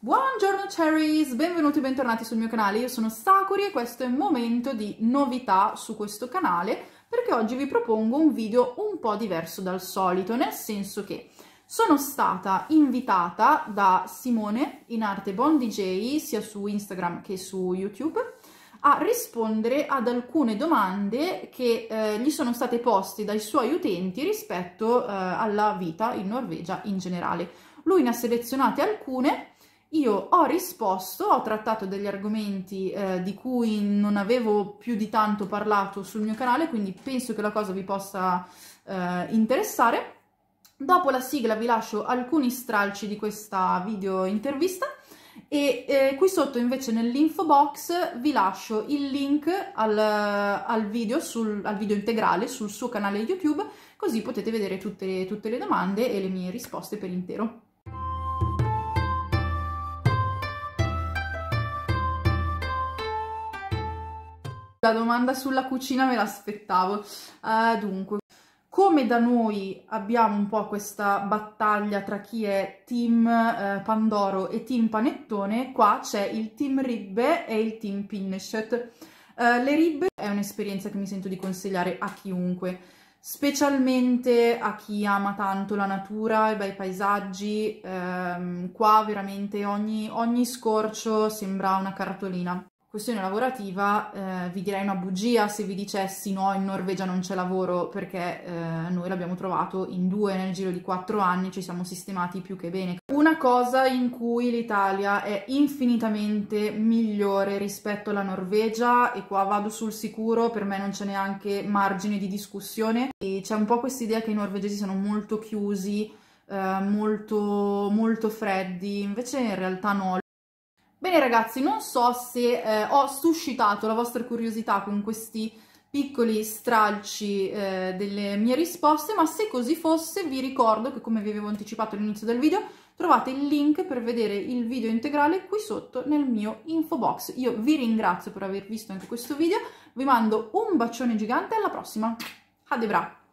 Buongiorno Cherries, benvenuti e bentornati sul mio canale, io sono Sakuri e questo è un momento di novità su questo canale perché oggi vi propongo un video un po' diverso dal solito, nel senso che sono stata invitata da Simone in arte Bon DJ sia su Instagram che su YouTube a rispondere ad alcune domande che eh, gli sono state poste dai suoi utenti rispetto eh, alla vita in Norvegia in generale. Lui ne ha selezionate alcune io ho risposto, ho trattato degli argomenti eh, di cui non avevo più di tanto parlato sul mio canale, quindi penso che la cosa vi possa eh, interessare. Dopo la sigla vi lascio alcuni stralci di questa video intervista e eh, qui sotto invece nell'info box vi lascio il link al, al, video sul, al, video integrale sul suo canale YouTube, così potete vedere tutte, tutte le domande e le mie risposte per intero. La domanda sulla cucina me l'aspettavo. Uh, dunque, come da noi abbiamo un po' questa battaglia tra chi è team eh, Pandoro e team Panettone, qua c'è il team Ribbe e il team Pinneshet. Uh, eh, le ribbe è un'esperienza che mi sento di consigliare a chiunque, specialmente a chi ama tanto la natura, i bei paesaggi. Um, qua veramente ogni, ogni scorcio sembra una cartolina questione lavorativa, eh, vi direi una bugia se vi dicessi no, in Norvegia non c'è lavoro perché eh, noi l'abbiamo trovato in due, nel giro di quattro anni ci siamo sistemati più che bene. Una cosa in cui l'Italia è infinitamente migliore rispetto alla Norvegia, e qua vado sul sicuro, per me non c'è neanche margine di discussione, e c'è un po' questa idea che i norvegesi siano molto chiusi, eh, molto, molto freddi, invece in realtà no. Bene ragazzi, non so se eh, ho suscitato la vostra curiosità con questi piccoli stralci eh, delle mie risposte, ma se così fosse vi ricordo che come vi avevo anticipato all'inizio del video trovate il link per vedere il video integrale qui sotto nel mio info box. Io vi ringrazio per aver visto anche questo video, vi mando un bacione gigante alla prossima, adebra!